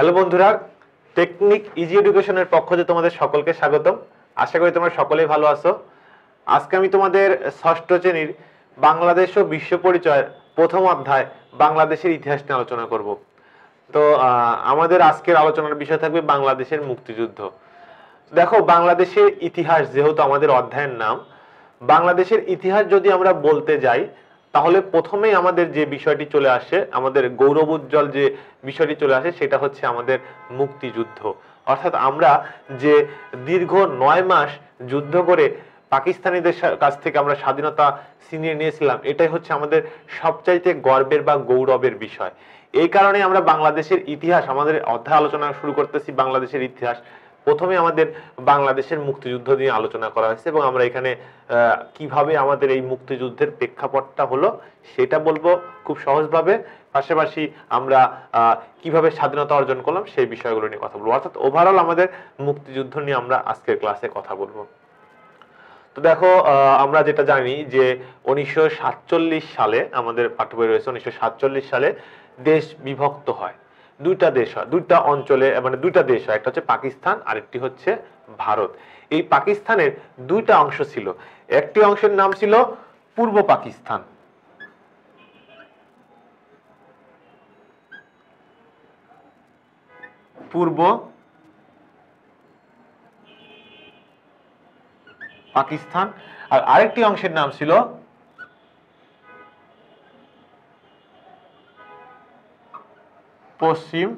hello বন্ধুরা technique easy এডুকেশনের পক্ষ থেকে তোমাদের সকলকে স্বাগতম আশা করি তোমরা সকলেই ভালো আছো আজকে আমি তোমাদের ষষ্ঠ শ্রেণীর বাংলাদেশ ও বিশ্ব পরিচয়ের প্রথম অধ্যায় বাংলাদেশের ইতিহাস নিয়ে আলোচনা করব তো আমাদের আজকের আলোচনার বিষয় থাকবে বাংলাদেশের মুক্তিযুদ্ধ দেখো বাংলাদেশের ইতিহাস যেহেতু আমাদের অধ্যায়ের নাম বাংলাদেশের ইতিহাস যদি আমরা বলতে যাই তাহলে প্রথমেই আমাদের যে বিষয়টি চলে আসে আমাদের গৌরব উজ্জ্বল যে বিষয়টি চলে আসে সেটা হচ্ছে আমাদের মুক্তিযুদ্ধ অর্থাৎ আমরা যে দীর্ঘ নয় মাস যুদ্ধ করে পাকিস্তানিদের কাছ থেকে আমরা স্বাধীনতা ছিনিয়ে নিয়েছিলাম এটাই হচ্ছে আমাদের সবচাইতে গর্বের বা গৌরবের বিষয় এই কারণে আমরা বাংলাদেশের ইতিহাস আমাদের অধ্যায় আলোচনা শুরু করতেছি বাংলাদেশের ইতিহাস প্রথমে আমাদের বাংলাদেশের মুক্তিযুদ্ধ নিয়ে আলোচনা করা হয়েছে এবং আমরা এখানে কিভাবে আমাদের এই মুক্তিযুদ্ধের প্রেক্ষাপটটা হলো সেটা বলবো খুব সহজভাবে পাশাপাশি আমরা কিভাবে স্বাধীনতা অর্জন করলাম সেই বিষয়গুলো নিয়ে কথা বলবো অর্থাৎ ওভারঅল আমাদের মুক্তিযুদ্ধ নিয়ে আমরা আজকের ক্লাসে কথা বলবো তো দেখো আমরা যেটা জানি যে উনিশশো সালে আমাদের পাঠ্য বই রয়েছে উনিশশো সালে দেশ বিভক্ত হয় দুইটা দেশ হয় দুইটা অঞ্চলে মানে দুইটা দেশ হয় একটা হচ্ছে পাকিস্তান একটি হচ্ছে ভারত এই পাকিস্তানের দুইটা অংশ ছিল একটি অংশের নাম ছিল পূর্ব পাকিস্তান পূর্ব পাকিস্তান আর আরেকটি অংশের নাম ছিল পশ্চিম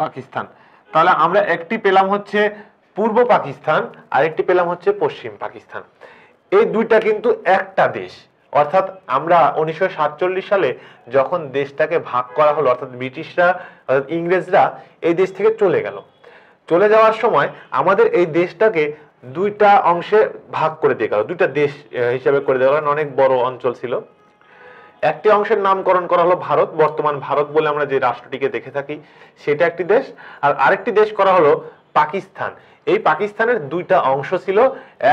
পাকিস্তান তাহলে আমরা একটি পেলাম হচ্ছে পূর্ব পাকিস্তান আরেকটি পেলাম হচ্ছে পশ্চিম পাকিস্তান এই দুইটা কিন্তু একটা দেশ অর্থাৎ আমরা উনিশশো সালে যখন দেশটাকে ভাগ করা হলো অর্থাৎ ব্রিটিশরা অর্থাৎ ইংরেজরা এই দেশ থেকে চলে গেল চলে যাওয়ার সময় আমাদের এই দেশটাকে দুইটা অংশে ভাগ করে দিয়ে গেল দুইটা দেশ হিসাবে করে দেওয়া কারণ অনেক বড় অঞ্চল ছিল একটি অংশের নামকরণ করা হলো ভারত বর্তমান ভারত বলে আমরা যে রাষ্ট্রটিকে দেখে থাকি সেটা একটি দেশ আর আরেকটি দেশ করা হলো পাকিস্তান এই পাকিস্তানের দুইটা অংশ ছিল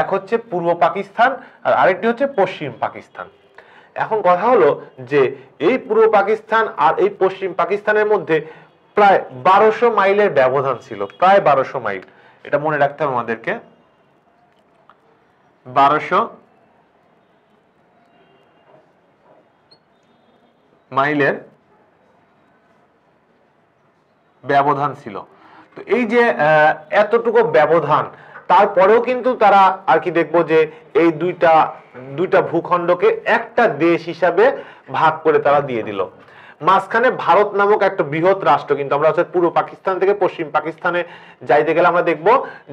এক হচ্ছে পূর্ব পাকিস্তান আর আরেকটি হচ্ছে পশ্চিম পাকিস্তান এখন কথা হলো যে এই পূর্ব পাকিস্তান আর এই পশ্চিম পাকিস্তানের মধ্যে প্রায় বারোশো মাইলের ব্যবধান ছিল প্রায় বারোশো মাইল এটা মনে রাখতে হবে আমাদেরকে বারোশো মাইলের ব্যবধান ছিল তো এই যে এতটুকু ব্যবধান তারপরেও কিন্তু তারা আর কি দেখবো যে এই দুইটা দুইটা ভূখণ্ডকে একটা দেশ হিসাবে ভাগ করে তারা দিয়ে দিল মাঝখানে ভারত নামক একটা বৃহৎ রাষ্ট্র কিন্তু আমরা হচ্ছে পূর্ব পাকিস্তান থেকে পশ্চিম পাকিস্তানে যাইতে গেলে আমরা দেখব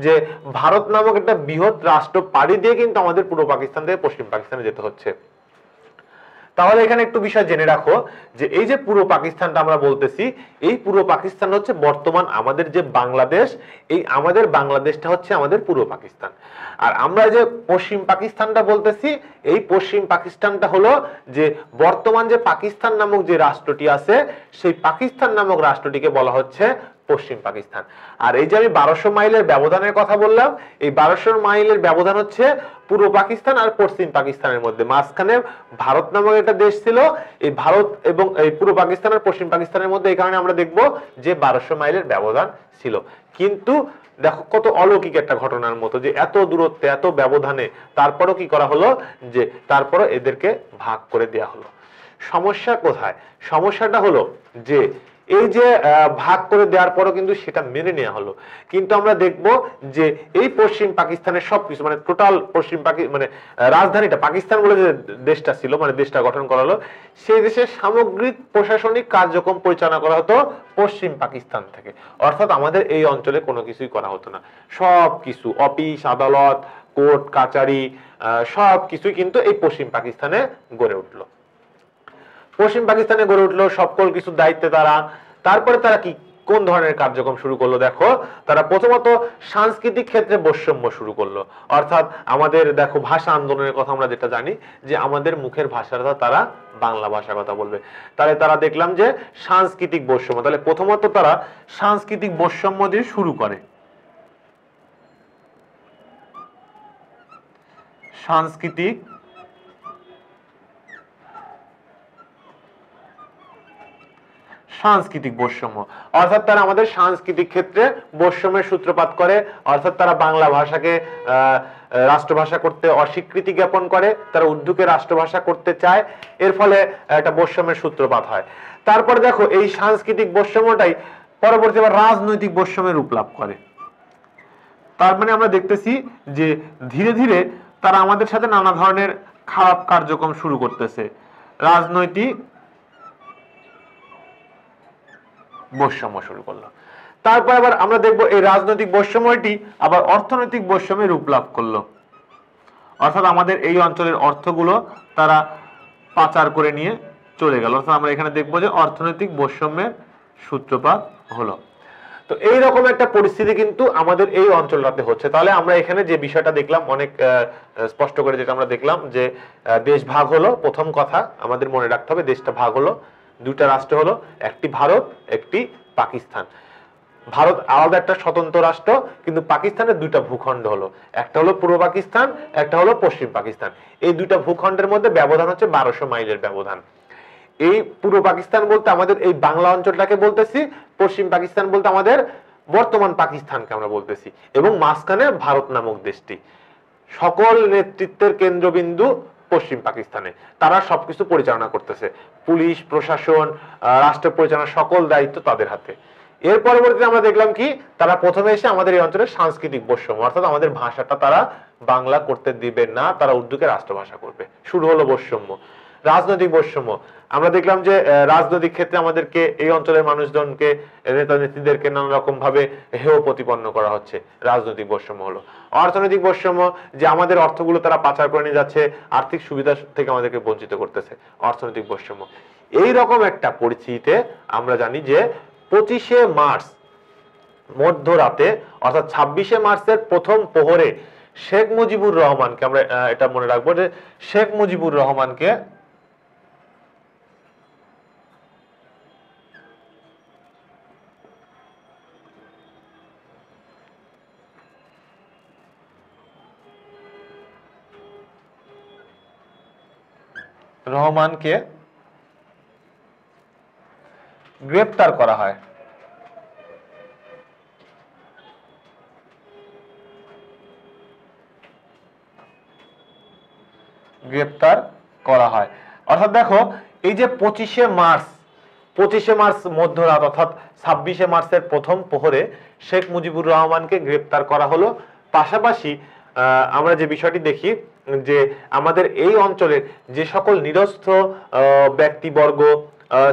যে ভারত নামক একটা বৃহৎ রাষ্ট্র পাড়ি দিয়ে কিন্তু আমাদের পূর্ব পাকিস্তান থেকে পশ্চিম পাকিস্তানে যেতে হচ্ছে তাহলে এখানে একটু বিষয় জেনে রাখো যে এই যে পুরো পাকিস্তানটা আমরা বলতেছি এই পুরো পাকিস্তান হচ্ছে বর্তমান আমাদের যে বাংলাদেশ এই আমাদের বাংলাদেশটা হচ্ছে আমাদের পুরো পাকিস্তান আর আমরা যে পশ্চিম পাকিস্তানটা বলতেছি এই পশ্চিম পাকিস্তানটা হলো যে বর্তমান যে পাকিস্তান নামক যে রাষ্ট্রটি আছে সেই পাকিস্তান নামক রাষ্ট্রটিকে বলা হচ্ছে পশ্চিম পাকিস্তান আর এই যে আমি বারোশো মাইলের ব্যবধানের কথা বললাম এই বারোশো মাইলের ব্যবধান হচ্ছে পূর্ব পাকিস্তান আর পশ্চিম পাকিস্তানের মধ্যে মাঝখানে ভারত নামক একটা দেশ ছিল এই ভারত এবং এই পূর্ব পাকিস্তান আর পশ্চিম পাকিস্তানের মধ্যে এই কারণে আমরা দেখব যে বারোশো মাইলের ব্যবধান ছিল কিন্তু দেখো কত অলৌকিক একটা ঘটনার মতো যে এত দূরত্বে এত ব্যবধানে তারপরও কি করা হলো যে তারপরও এদেরকে ভাগ করে দেয়া হলো সমস্যা কোথায় সমস্যাটা হলো যে এই যে ভাগ করে দেওয়ার পরও কিন্তু সেটা মেনে নেওয়া হলো কিন্তু আমরা দেখব যে এই পশ্চিম পাকিস্তানের সবকিছু মানে টোটাল পশ্চিম মানে রাজধানীটা পাকিস্তান বলে যে দেশটা ছিল মানে দেশটা গঠন করা হলো সেই দেশের সামগ্রিক প্রশাসনিক কার্যক্রম পরিচালনা করা হতো পশ্চিম পাকিস্তান থেকে অর্থাৎ আমাদের এই অঞ্চলে কোনো কিছুই করা হতো না সব কিছু অফিস আদালত কোর্ট কাচারি সব কিছুই কিন্তু এই পশ্চিম পাকিস্তানে গড়ে উঠলো পশ্চিম পাকিস্তানে গড়ে উঠলো সকল কিছু দায়িত্বে তারা তারপরে তারা কি কোন ধরনের কার্যক্রম শুরু করলো দেখো তারা প্রথমত সাংস্কৃতিক ক্ষেত্রে বৈষম্য শুরু করলো অর্থাৎ আমাদের দেখো ভাষা আন্দোলনের কথা আমরা যেটা জানি যে আমাদের মুখের ভাষাটা তারা বাংলা ভাষা কথা বলবে তাহলে তারা দেখলাম যে সাংস্কৃতিক বৈষম্য তাহলে প্রথমত তারা সাংস্কৃতিক বৈষম্য দিয়ে শুরু করে সাংস্কৃতিক সাংস্কৃতিক বৈষম্য অর্থাৎ তারা আমাদের সাংস্কৃতিক ক্ষেত্রে বৈষম্যের সূত্রপাত করে অর্থাৎ তারা বাংলা ভাষাকে রাষ্ট্রভাষা করতে অস্বীকৃতি জ্ঞাপন করে তারা উর্দুকে রাষ্ট্রভাষা করতে চায় এর ফলে একটা বৈষম্যের সূত্রপাত হয় তারপর দেখো এই সাংস্কৃতিক বৈষম্যটাই পরবর্তী রাজনৈতিক বৈষম্যের রূপ লাভ করে তার মানে আমরা দেখতেছি যে ধীরে ধীরে তারা আমাদের সাথে নানা ধরনের খারাপ কার্যক্রম শুরু করতেছে রাজনৈতিক বৈষম্য শুরু করলো তারপর আবার আমরা দেখব এই রাজনৈতিক বৈষম্যটি আবার অর্থনৈতিক বৈষম্যে রূপ লাভ করলো অর্থাৎ আমাদের এই অঞ্চলের অর্থগুলো তারা পাচার করে নিয়ে চলে গেল অর্থাৎ আমরা এখানে দেখবো যে অর্থনৈতিক বৈষম্যের সূত্রপাত হলো তো এই রকম একটা পরিস্থিতি কিন্তু আমাদের এই অঞ্চলটাতে হচ্ছে তাহলে আমরা এখানে যে বিষয়টা দেখলাম অনেক স্পষ্ট করে যেটা আমরা দেখলাম যে দেশ ভাগ হলো প্রথম কথা আমাদের মনে রাখতে হবে দেশটা ভাগ হলো দুটা রাষ্ট্র হলো একটি ভারত একটি পাকিস্তান ভারত আলাদা একটা স্বতন্ত্র রাষ্ট্র কিন্তু পাকিস্তানের দুইটা ভূখণ্ড হলো একটা হলো পূর্ব পাকিস্তান একটা হলো পশ্চিম পাকিস্তান এই দুটা ভূখণ্ডের মধ্যে ব্যবধান হচ্ছে বারোশো মাইলের ব্যবধান এই পূর্ব পাকিস্তান বলতে আমাদের এই বাংলা অঞ্চলটাকে বলতেছি পশ্চিম পাকিস্তান বলতে আমাদের বর্তমান পাকিস্তানকে আমরা বলতেছি এবং মাঝখানে ভারত নামক দেশটি সকল নেতৃত্বের কেন্দ্রবিন্দু পশ্চিম পাকিস্তানে তারা সবকিছু পরিচালনা করতেছে পুলিশ প্রশাসন রাষ্ট্র পরিচালনা সকল দায়িত্ব তাদের হাতে এর পরবর্তীতে আমরা দেখলাম কি তারা প্রথমে এসে আমাদের এই অঞ্চলের সাংস্কৃতিক বৈষম্য অর্থাৎ আমাদের ভাষাটা তারা বাংলা করতে দিবে না তারা উর্দুকে রাষ্ট্রভাষা করবে শুরু হলো বৈষম্য রাজনৈতিক বৈষম্য আমরা দেখলাম যে রাজনৈতিক ক্ষেত্রে আমাদেরকে এই অঞ্চলের মানুষজনকে নেতা নেত্রীদেরকে নানা রকম ভাবে হেয় প্রতিপন্ন করা হচ্ছে রাজনৈতিক বৈষম্য হলো অর্থনৈতিক বৈষম্য যে আমাদের অর্থগুলো তারা পাচার করে নিয়ে যাচ্ছে আর্থিক সুবিধা থেকে আমাদেরকে বঞ্চিত করতেছে অর্থনৈতিক বৈষম্য এই রকম একটা পরিস্থিতিতে আমরা জানি যে পঁচিশে মার্চ মধ্যরাতে অর্থাৎ ছাব্বিশে মার্চের প্রথম প্রহরে শেখ মুজিবুর রহমানকে আমরা এটা মনে রাখবো যে শেখ মুজিবুর রহমানকে রহমানকে গ্রেপ্তার করা হয় গ্রেপ্তার করা হয় অর্থাৎ দেখো এই যে পঁচিশে মার্চ পঁচিশে মার্চ মধ্যরাত অর্থাৎ ছাব্বিশে মার্চের প্রথম প্রহরে শেখ মুজিবুর রহমানকে গ্রেপ্তার করা হলো পাশাপাশি আমরা যে বিষয়টি দেখি যে আমাদের এই অঞ্চলের যে সকল নিরস্থ ব্যক্তিবর্গ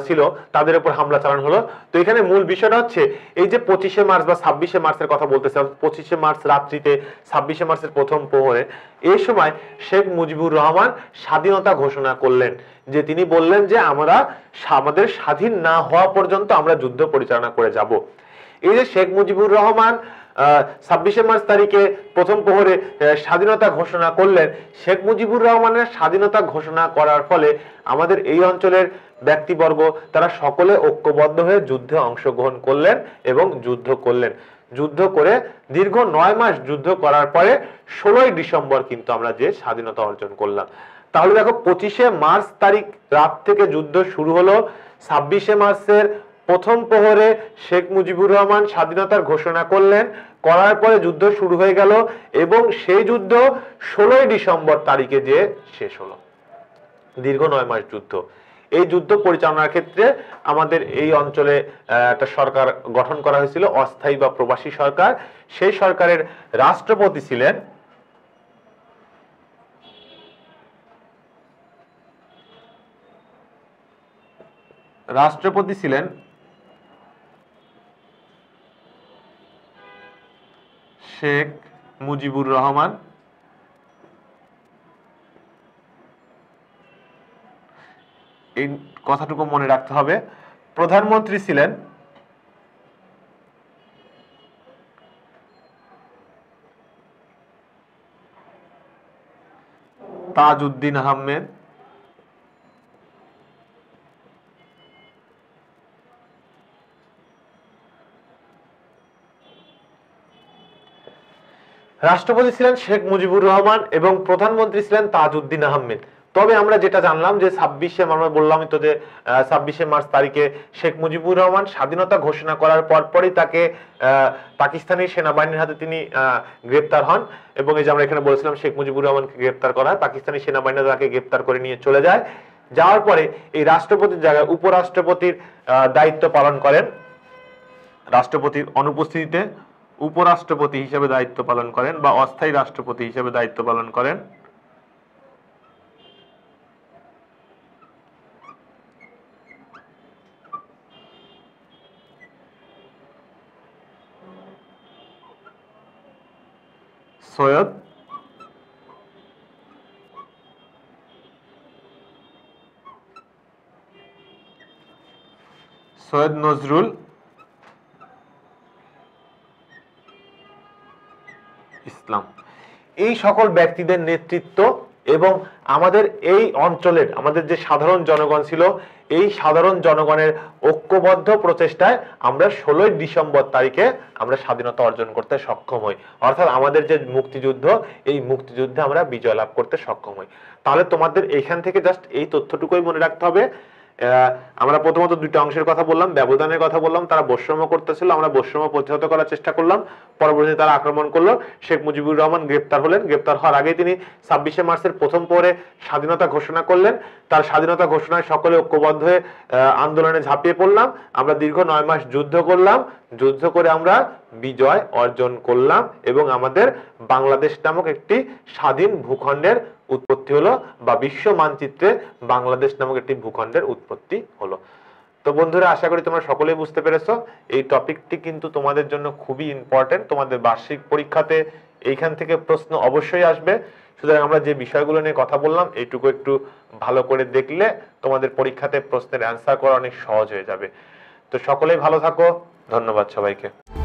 ছিল তাদের উপর হামলা চালানো হলো তো এখানে মূল বিষয়টা হচ্ছে এই যে পঁচিশে মার্চ বা ছাব্বিশে মার্চের কথা বলতেছিলাম পঁচিশে মার্চ রাত্রিতে ছাব্বিশে মার্চের প্রথম প্রহরে এই সময় শেখ মুজিবুর রহমান স্বাধীনতা ঘোষণা করলেন যে তিনি বললেন যে আমরা আমাদের স্বাধীন না হওয়া পর্যন্ত আমরা যুদ্ধ পরিচালনা করে যাব এই যে শেখ মুজিবুর রহমান ছাব্বিশে মার্চ তারিখে প্রথম প্রহরে স্বাধীনতা ঘোষণা করলেন শেখ মুজিবুর রহমানের স্বাধীনতা ঘোষণা করার ফলে আমাদের এই অঞ্চলের ব্যক্তিবর্গ তারা সকলে ঐক্যবদ্ধ হয়ে যুদ্ধে অংশগ্রহণ করলেন এবং যুদ্ধ করলেন যুদ্ধ করে দীর্ঘ নয় মাস যুদ্ধ করার পরে ষোলোই ডিসেম্বর কিন্তু আমরা যে স্বাধীনতা অর্জন করলাম তাহলে দেখো পঁচিশে মার্চ তারিখ রাত থেকে যুদ্ধ শুরু হলো ছাব্বিশে মার্চের প্রথম প্রহরে শেখ মুজিবুর রহমান স্বাধীনতার ঘোষণা করলেন করার পরে যুদ্ধ শুরু হয়ে গেল এবং সেই যুদ্ধ ষোলোই ডিসেম্বর তারিখে যে শেষ হলো দীর্ঘ নয় মাস যুদ্ধ এই যুদ্ধ পরিচালনার ক্ষেত্রে আমাদের এই অঞ্চলে একটা সরকার গঠন করা হয়েছিল অস্থায়ী বা প্রবাসী সরকার সেই সরকারের রাষ্ট্রপতি ছিলেন রাষ্ট্রপতি ছিলেন শেখ মুজিবুর রহমান এই কথাটুকু মনে রাখতে হবে প্রধানমন্ত্রী ছিলেন তাজউদ্দিন আহমেদ রাষ্ট্রপতি ছিলেন শেখ মুজিবুর রহমান এবং প্রধানমন্ত্রী ছিলেন তাজউদ্দিন আহমেদ তবে আমরা যেটা জানলাম যে ছাব্বিশে আমরা বললাম তো যে ছাব্বিশে মার্চ তারিখে শেখ মুজিবুর রহমান স্বাধীনতা ঘোষণা করার পরপরই তাকে পাকিস্তানি সেনাবাহিনীর হাতে তিনি গ্রেপ্তার হন এবং এই যে আমরা এখানে বলেছিলাম শেখ মুজিবুর রহমানকে গ্রেপ্তার করা হয় পাকিস্তানি সেনাবাহিনী তাকে গ্রেপ্তার করে নিয়ে চলে যায় যাওয়ার পরে এই রাষ্ট্রপতির জায়গায় উপরাষ্ট্রপতির দায়িত্ব পালন করেন রাষ্ট্রপতির অনুপস্থিতিতে উপরাষ্ট্রপতি হিসেবে দায়িত্ব পালন করেন বা অস্থায়ী রাষ্ট্রপতি হিসেবে দায়িত্ব পালন করেন সৈয়দ সৈয়দ নজরুল এই সকল ব্যক্তিদের নেতৃত্ব এবং আমাদের এই অঞ্চলের আমাদের যে সাধারণ জনগণ ছিল এই সাধারণ জনগণের ঐক্যবদ্ধ প্রচেষ্টায় আমরা ষোলোই ডিসেম্বর তারিখে আমরা স্বাধীনতা অর্জন করতে সক্ষম হই অর্থাৎ আমাদের যে মুক্তিযুদ্ধ এই মুক্তিযুদ্ধে আমরা বিজয় লাভ করতে সক্ষম হই তাহলে তোমাদের এখান থেকে জাস্ট এই তথ্যটুকুই মনে রাখতে হবে আমরা প্রথমত দুইটা অংশের কথা বললাম ব্যবধানের কথা বললাম তারা বৈষম্য করতেছিল আমরা বৈষম্য প্রতিহত করার চেষ্টা করলাম পরবর্তীতে তারা আক্রমণ করলো শেখ মুজিবুর রহমান গ্রেপ্তার হলেন গ্রেপ্তার হওয়ার আগেই তিনি ছাব্বিশে মার্চের প্রথম পরে স্বাধীনতা ঘোষণা করলেন তার স্বাধীনতা ঘোষণায় সকলে ঐক্যবদ্ধ হয়ে আন্দোলনে ঝাঁপিয়ে পড়লাম আমরা দীর্ঘ নয় মাস যুদ্ধ করলাম যুদ্ধ করে আমরা বিজয় অর্জন করলাম এবং আমাদের বাংলাদেশ নামক একটি স্বাধীন ভূখণ্ডের উৎপত্তি হলো বা বিশ্ব মানচিত্রে বাংলাদেশ নামক একটি ভূখণ্ডের উৎপত্তি হলো তো বন্ধুরা আশা করি তোমরা সকলেই বুঝতে পেরেছো এই টপিকটি কিন্তু তোমাদের জন্য খুবই ইম্পর্টেন্ট তোমাদের বার্ষিক পরীক্ষাতে এইখান থেকে প্রশ্ন অবশ্যই আসবে সুতরাং আমরা যে বিষয়গুলো নিয়ে কথা বললাম এইটুকু একটু ভালো করে দেখলে তোমাদের পরীক্ষাতে প্রশ্নের অ্যান্সার করা অনেক সহজ হয়ে যাবে তো সকলেই ভালো থাকো ধন্যবাদ সবাইকে